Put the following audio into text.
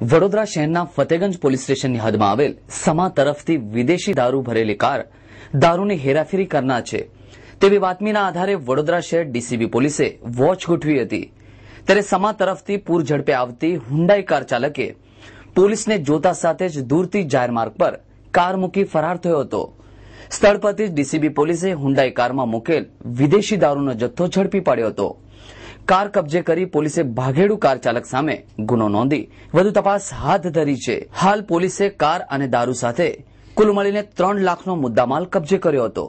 વડોદરા શહેરના ફતેગંજ પોલીસ સ્ટેશનની હદમાં આવેલ સમા તરફથી વિદેશી દારૂ ભરેલી કાર દારૂની હેરાફેરી કરનાર છે તેવી બાતમીના આધારે વડોદરા શહેર ડીસીબી પોલીસે વોચ ગોઠવી હતી ત્યારે સમા તરફથી પૂર ઝડપે આવતી હુંડાઈ કાર ચાલકે પોલીસને જોતા સાથે જ દૂરથી જાહેર માર્ગ પર કાર મૂકી ફરાર થયો હતો સ્થળ પરથી જ ડીસીબી પોલીસે હુંડાઈ કારમાં મૂકેલ વિદેશી દારૂનો જથ્થો ઝડપી પાડ્યો હતો કાર કબજે કરી પોલીસે ભાગેડુ કાર ચાલક સામે ગુનો નોંધી વધુ તપાસ હાથ ધરી છે હાલ પોલીસે કાર અને દારૂ સાથે કુલ મળીને ત્રણ લાખનો મુદ્દામાલ કબજે કર્યો હતો